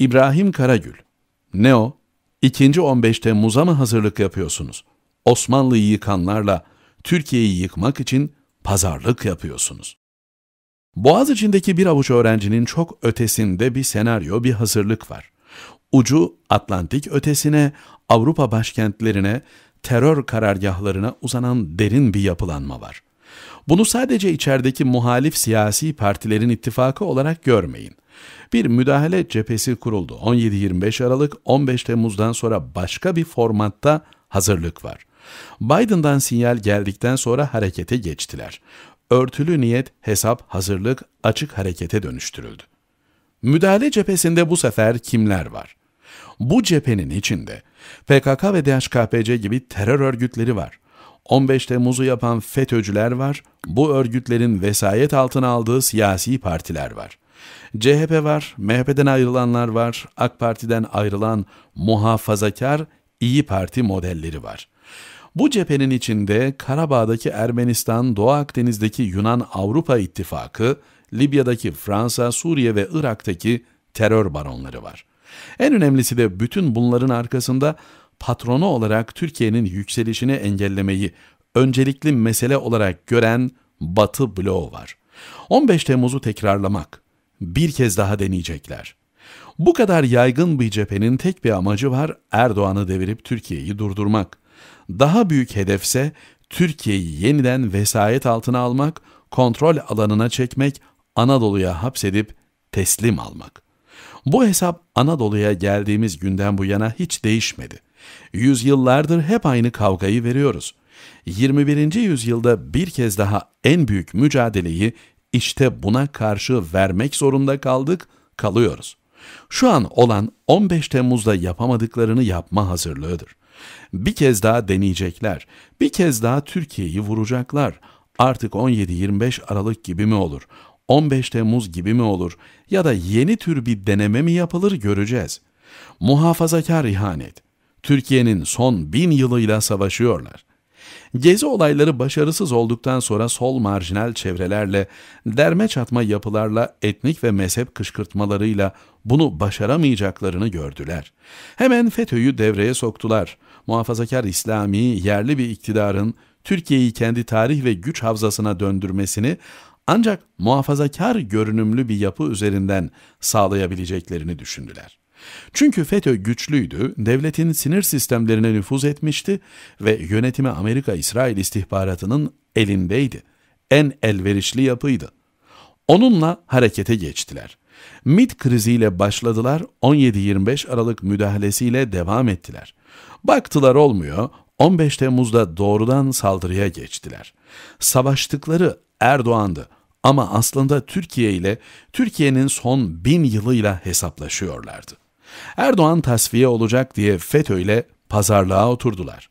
İbrahim Karagül. Ne o? 2. 15 Temmuz'a mı hazırlık yapıyorsunuz? Osmanlı'yı yıkanlarla Türkiye'yi yıkmak için pazarlık yapıyorsunuz. Boğaz içindeki bir avuç öğrencinin çok ötesinde bir senaryo, bir hazırlık var. Ucu Atlantik ötesine, Avrupa başkentlerine, terör karargahlarına uzanan derin bir yapılanma var. Bunu sadece içerideki muhalif siyasi partilerin ittifakı olarak görmeyin. Bir müdahale cephesi kuruldu. 17-25 Aralık 15 Temmuz'dan sonra başka bir formatta hazırlık var. Biden'dan sinyal geldikten sonra harekete geçtiler. Örtülü niyet, hesap, hazırlık açık harekete dönüştürüldü. Müdahale cephesinde bu sefer kimler var? Bu cephenin içinde PKK ve DHKPC gibi terör örgütleri var. 15 Temmuz'u yapan FETÖ'cüler var, bu örgütlerin vesayet altına aldığı siyasi partiler var. CHP var, MHP'den ayrılanlar var, AK Parti'den ayrılan muhafazakar İyi Parti modelleri var. Bu cephenin içinde Karabağ'daki Ermenistan, Doğu Akdeniz'deki Yunan Avrupa İttifakı, Libya'daki Fransa, Suriye ve Irak'taki terör baronları var. En önemlisi de bütün bunların arkasında patronu olarak Türkiye'nin yükselişini engellemeyi öncelikli mesele olarak gören Batı bloğu var. 15 Temmuz'u tekrarlamak, bir kez daha deneyecekler. Bu kadar yaygın bir cephenin tek bir amacı var Erdoğan'ı devirip Türkiye'yi durdurmak. Daha büyük hedefse Türkiye'yi yeniden vesayet altına almak, kontrol alanına çekmek, Anadolu'ya hapsedip teslim almak. Bu hesap Anadolu'ya geldiğimiz günden bu yana hiç değişmedi. Yüzyıllardır hep aynı kavgayı veriyoruz. 21. yüzyılda bir kez daha en büyük mücadeleyi işte buna karşı vermek zorunda kaldık, kalıyoruz. Şu an olan 15 Temmuz'da yapamadıklarını yapma hazırlığıdır. Bir kez daha deneyecekler. Bir kez daha Türkiye'yi vuracaklar. Artık 17-25 Aralık gibi mi olur? 15 Temmuz gibi mi olur? Ya da yeni tür bir deneme mi yapılır göreceğiz. Muhafazakar ihanet. Türkiye'nin son bin yılıyla savaşıyorlar. Gezi olayları başarısız olduktan sonra sol marjinal çevrelerle, derme çatma yapılarla, etnik ve mezhep kışkırtmalarıyla bunu başaramayacaklarını gördüler. Hemen FETÖ'yü devreye soktular. Muhafazakar İslami yerli bir iktidarın Türkiye'yi kendi tarih ve güç havzasına döndürmesini ancak muhafazakar görünümlü bir yapı üzerinden sağlayabileceklerini düşündüler. Çünkü FETÖ güçlüydü, devletin sinir sistemlerine nüfuz etmişti ve yönetimi Amerika-İsrail istihbaratının elindeydi. En elverişli yapıydı. Onunla harekete geçtiler. MIT kriziyle başladılar, 17-25 Aralık müdahalesiyle devam ettiler. Baktılar olmuyor, 15 Temmuz'da doğrudan saldırıya geçtiler. Savaştıkları Erdoğan'dı ama aslında Türkiye ile Türkiye'nin son bin yılıyla hesaplaşıyorlardı. Erdoğan tasfiye olacak diye FETÖ ile pazarlığa oturdular.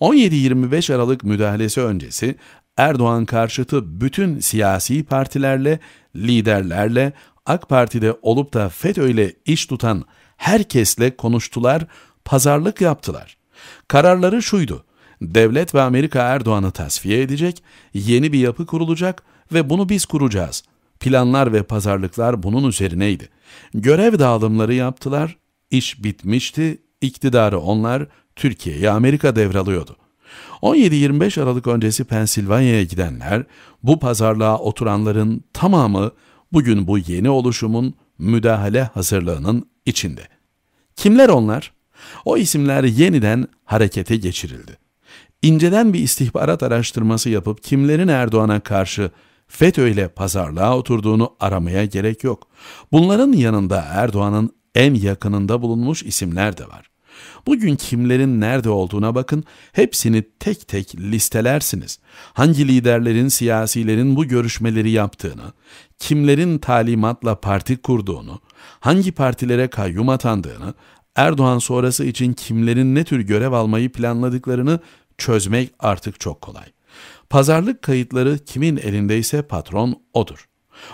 17-25 Aralık müdahalesi öncesi Erdoğan karşıtı bütün siyasi partilerle, liderlerle, AK Parti'de olup da FETÖ ile iş tutan herkesle konuştular, pazarlık yaptılar. Kararları şuydu. Devlet ve Amerika Erdoğan'ı tasfiye edecek, yeni bir yapı kurulacak ve bunu biz kuracağız. Planlar ve pazarlıklar bunun üzerineydi. Görev dağılımları yaptılar, iş bitmişti, iktidarı onlar Türkiye'ye Amerika devralıyordu. 17-25 Aralık öncesi Pensilvanya'ya gidenler, bu pazarlığa oturanların tamamı bugün bu yeni oluşumun müdahale hazırlığının içinde. Kimler onlar? O isimler yeniden harekete geçirildi. İnceden bir istihbarat araştırması yapıp kimlerin Erdoğan'a karşı FETÖ ile pazarlığa oturduğunu aramaya gerek yok. Bunların yanında Erdoğan'ın en yakınında bulunmuş isimler de var. Bugün kimlerin nerede olduğuna bakın, hepsini tek tek listelersiniz. Hangi liderlerin, siyasilerin bu görüşmeleri yaptığını, kimlerin talimatla parti kurduğunu, hangi partilere kayyum atandığını, Erdoğan sonrası için kimlerin ne tür görev almayı planladıklarını çözmek artık çok kolay. Pazarlık kayıtları kimin elindeyse patron odur.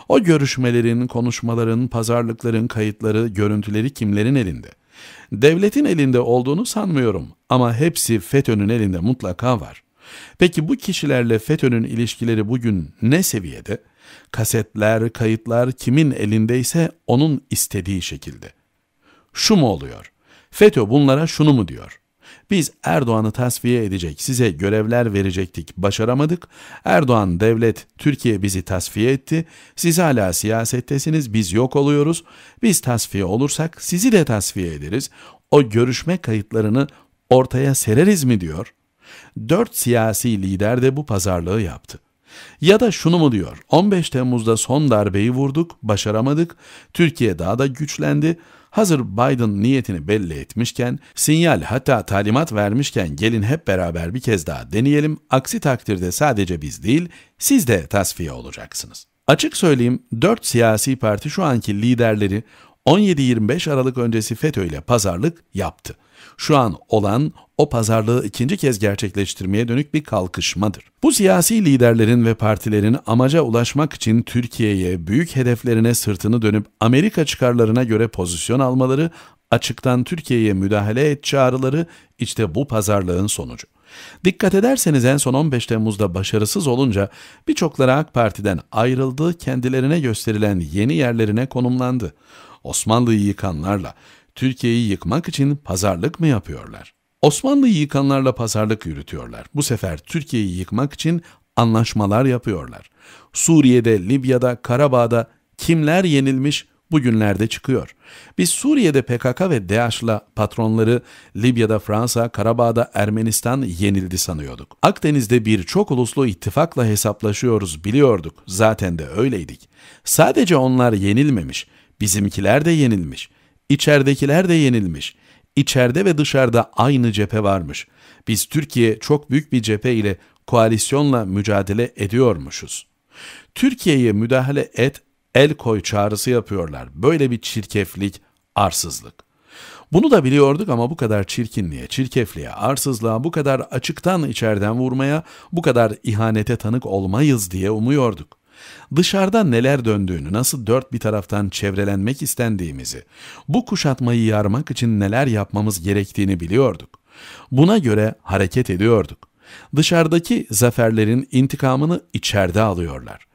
O görüşmelerin, konuşmaların, pazarlıkların kayıtları, görüntüleri kimlerin elinde? Devletin elinde olduğunu sanmıyorum ama hepsi FETÖ'nün elinde mutlaka var. Peki bu kişilerle FETÖ'nün ilişkileri bugün ne seviyede? Kasetler, kayıtlar kimin elindeyse onun istediği şekilde. Şu mu oluyor? FETÖ bunlara şunu mu diyor? Biz Erdoğan'ı tasfiye edecek, size görevler verecektik, başaramadık. Erdoğan devlet, Türkiye bizi tasfiye etti. Siz hala siyasettesiniz, biz yok oluyoruz. Biz tasfiye olursak sizi de tasfiye ederiz. O görüşme kayıtlarını ortaya sereriz mi diyor. Dört siyasi lider de bu pazarlığı yaptı. Ya da şunu mu diyor? 15 Temmuz'da son darbeyi vurduk, başaramadık. Türkiye daha da güçlendi. Hazır Biden niyetini belli etmişken, sinyal hatta talimat vermişken gelin hep beraber bir kez daha deneyelim. Aksi takdirde sadece biz değil, siz de tasfiye olacaksınız. Açık söyleyeyim, 4 siyasi parti şu anki liderleri 17-25 Aralık öncesi FETÖ ile pazarlık yaptı şu an olan o pazarlığı ikinci kez gerçekleştirmeye dönük bir kalkışmadır. Bu siyasi liderlerin ve partilerin amaca ulaşmak için Türkiye'ye büyük hedeflerine sırtını dönüp Amerika çıkarlarına göre pozisyon almaları, açıktan Türkiye'ye müdahale et çağrıları işte bu pazarlığın sonucu. Dikkat ederseniz en son 15 Temmuz'da başarısız olunca birçokları AK Parti'den ayrıldı, kendilerine gösterilen yeni yerlerine konumlandı. Osmanlı'yı yıkanlarla, Türkiye'yi yıkmak için pazarlık mı yapıyorlar? Osmanlı'yı yıkanlarla pazarlık yürütüyorlar. Bu sefer Türkiye'yi yıkmak için anlaşmalar yapıyorlar. Suriye'de, Libya'da, Karabağ'da kimler yenilmiş bugünlerde çıkıyor. Biz Suriye'de PKK ve DAEŞ'la patronları Libya'da Fransa, Karabağ'da Ermenistan yenildi sanıyorduk. Akdeniz'de bir çok uluslu ittifakla hesaplaşıyoruz biliyorduk. Zaten de öyleydik. Sadece onlar yenilmemiş, bizimkiler de yenilmiş. İçeridekiler de yenilmiş. İçeride ve dışarıda aynı cephe varmış. Biz Türkiye çok büyük bir cephe ile koalisyonla mücadele ediyormuşuz. Türkiye'ye müdahale et, el koy çağrısı yapıyorlar. Böyle bir çirkeflik, arsızlık. Bunu da biliyorduk ama bu kadar çirkinliğe, çirkefliğe, arsızlığa, bu kadar açıktan içeriden vurmaya, bu kadar ihanete tanık olmayız diye umuyorduk dışarıda neler döndüğünü, nasıl dört bir taraftan çevrelenmek istendiğimizi, bu kuşatmayı yarmak için neler yapmamız gerektiğini biliyorduk. Buna göre hareket ediyorduk. Dışarıdaki zaferlerin intikamını içeride alıyorlar.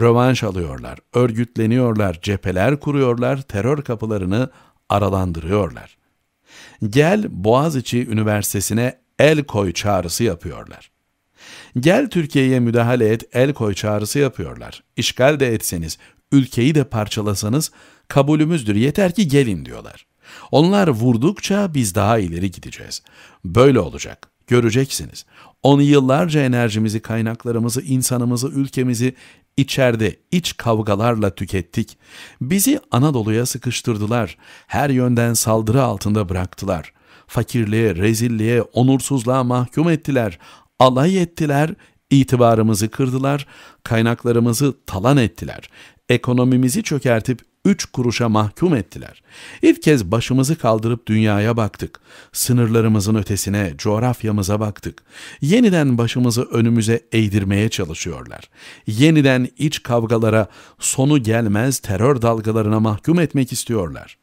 Rövanş alıyorlar, örgütleniyorlar, cepheler kuruyorlar, terör kapılarını aralandırıyorlar. Gel Boğaziçi Üniversitesi'ne el koy çağrısı yapıyorlar. Gel Türkiye'ye müdahale et, el koy çağrısı yapıyorlar. İşgal de etseniz, ülkeyi de parçalasanız kabulümüzdür. Yeter ki gelin diyorlar. Onlar vurdukça biz daha ileri gideceğiz. Böyle olacak. Göreceksiniz. On yıllarca enerjimizi, kaynaklarımızı, insanımızı, ülkemizi içeride iç kavgalarla tükettik. Bizi Anadolu'ya sıkıştırdılar. Her yönden saldırı altında bıraktılar. Fakirliğe, rezilliğe, onursuzluğa mahkum ettiler. Alay ettiler, itibarımızı kırdılar, kaynaklarımızı talan ettiler, ekonomimizi çökertip üç kuruşa mahkum ettiler. İlk kez başımızı kaldırıp dünyaya baktık. Sınırlarımızın ötesine, coğrafyamıza baktık. Yeniden başımızı önümüze eğdirmeye çalışıyorlar. Yeniden iç kavgalara, sonu gelmez terör dalgalarına mahkum etmek istiyorlar.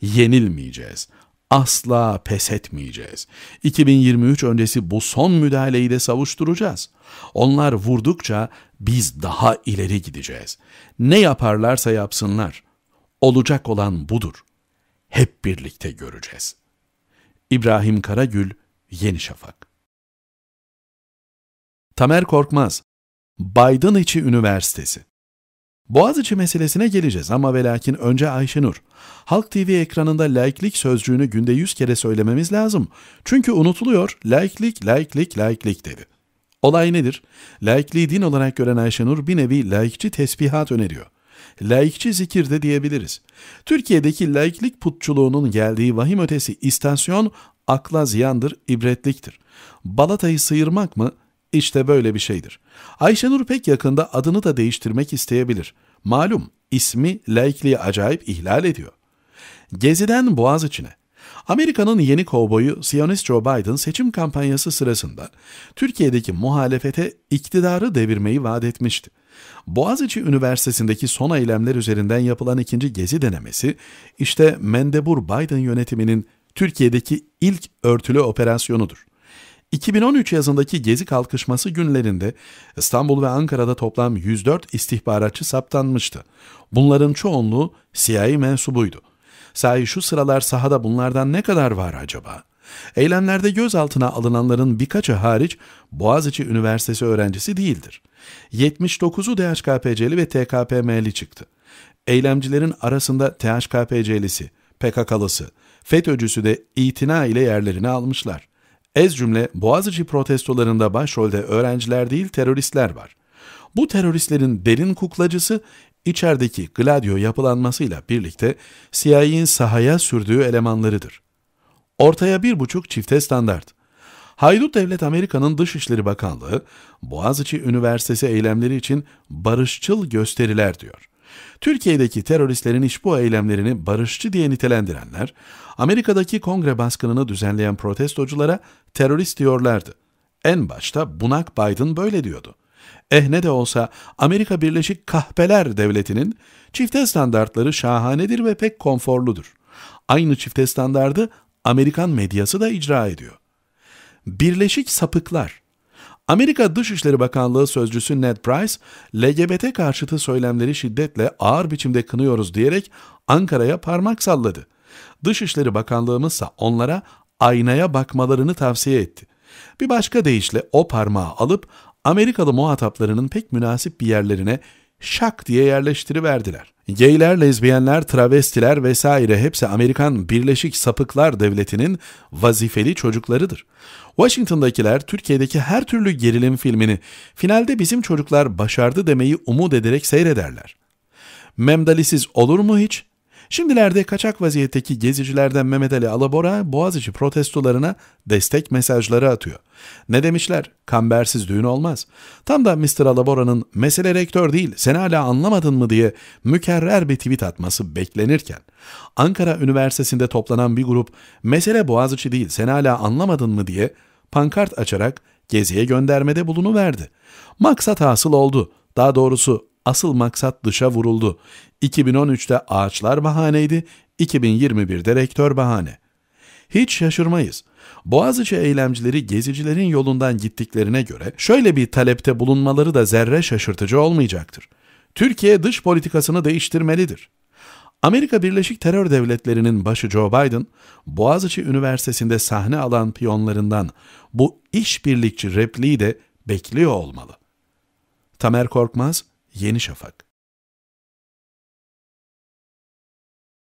Yenilmeyeceğiz asla pes etmeyeceğiz. 2023 öncesi bu son müdahaleyi de savuşturacağız. Onlar vurdukça biz daha ileri gideceğiz. Ne yaparlarsa yapsınlar. Olacak olan budur. Hep birlikte göreceğiz. İbrahim Karagül, Yeni Şafak Tamer Korkmaz, Biden İçi Üniversitesi Boğaziçi meselesine geleceğiz ama ve lakin önce Ayşenur. Halk TV ekranında laiklik sözcüğünü günde yüz kere söylememiz lazım. Çünkü unutuluyor, laiklik, laiklik, laiklik dedi. Olay nedir? Laikliği din olarak gören Ayşenur bir nevi laikçi tesbihat öneriyor. Laikçi zikir de diyebiliriz. Türkiye'deki laiklik putçuluğunun geldiği vahim ötesi istasyon akla ziyandır, ibretliktir. Balatayı sıyırmak mı, işte böyle bir şeydir. Ayşenur pek yakında adını da değiştirmek isteyebilir. Malum ismi laikliği acayip ihlal ediyor. Geziden boğaz içine. Amerika'nın yeni kovboyu Siyonist Joe Biden seçim kampanyası sırasında Türkiye'deki muhalefete iktidarı devirmeyi vaat etmişti. Boğaziçi Üniversitesi'ndeki son eylemler üzerinden yapılan ikinci gezi denemesi, işte Mendebur Biden yönetiminin Türkiye'deki ilk örtülü operasyonudur. 2013 yazındaki gezi kalkışması günlerinde İstanbul ve Ankara'da toplam 104 istihbaratçı saptanmıştı. Bunların çoğunluğu CIA mensubuydu. Sahi şu sıralar sahada bunlardan ne kadar var acaba? Eylemlerde gözaltına alınanların birkaçı hariç Boğaziçi Üniversitesi öğrencisi değildir. 79'u DHKPC'li ve TKPM'li çıktı. Eylemcilerin arasında THKPC'lisi, PKK'lısı, FETÖ'cüsü de itina ile yerlerini almışlar. Ez cümle Boğaziçi protestolarında başrolde öğrenciler değil teröristler var. Bu teröristlerin derin kuklacısı içerideki Gladio yapılanmasıyla birlikte CIA'in sahaya sürdüğü elemanlarıdır. Ortaya bir buçuk çifte standart. Haydut Devlet Amerika'nın Dışişleri Bakanlığı, Boğaziçi Üniversitesi eylemleri için barışçıl gösteriler diyor. Türkiye'deki teröristlerin işbu eylemlerini barışçı diye nitelendirenler, Amerika'daki kongre baskınını düzenleyen protestoculara terörist diyorlardı. En başta Bunak Biden böyle diyordu. Eh ne de olsa Amerika Birleşik Kahpeler Devleti'nin çifte standartları şahanedir ve pek konforludur. Aynı çifte standardı Amerikan medyası da icra ediyor. Birleşik sapıklar Amerika Dışişleri Bakanlığı Sözcüsü Ned Price, LGBT karşıtı söylemleri şiddetle ağır biçimde kınıyoruz diyerek Ankara'ya parmak salladı. Dışişleri Bakanlığımızsa onlara aynaya bakmalarını tavsiye etti. Bir başka deyişle o parmağı alıp Amerikalı muhataplarının pek münasip bir yerlerine şak diye yerleştiriverdiler. Geyler, lezbiyenler, travestiler vesaire hepsi Amerikan Birleşik Sapıklar Devleti'nin vazifeli çocuklarıdır. Washington'dakiler Türkiye'deki her türlü gerilim filmini finalde bizim çocuklar başardı demeyi umut ederek seyrederler. Memdalisiz olur mu hiç? Şimdilerde kaçak vaziyetteki gezicilerden Mehmet Ali Alabora, Boğaziçi protestolarına destek mesajları atıyor. Ne demişler? Kambersiz düğün olmaz. Tam da Mr. Alabora'nın mesele rektör değil, sen hala anlamadın mı diye mükerrer bir tweet atması beklenirken, Ankara Üniversitesi'nde toplanan bir grup, mesele Boğaziçi değil, sen hala anlamadın mı diye pankart açarak geziye göndermede bulunuverdi. Maksat hasıl oldu. Daha doğrusu Asıl maksat dışa vuruldu. 2013'te ağaçlar bahaneydi, 2021'de rektör bahane. Hiç şaşırmayız. Boğaziçi eylemcileri gezicilerin yolundan gittiklerine göre şöyle bir talepte bulunmaları da zerre şaşırtıcı olmayacaktır. Türkiye dış politikasını değiştirmelidir. Amerika Birleşik Terör Devletleri'nin başı Joe Biden, Boğaziçi Üniversitesi'nde sahne alan piyonlarından bu işbirlikçi repliği de bekliyor olmalı. Tamer Korkmaz, Yeni Şafak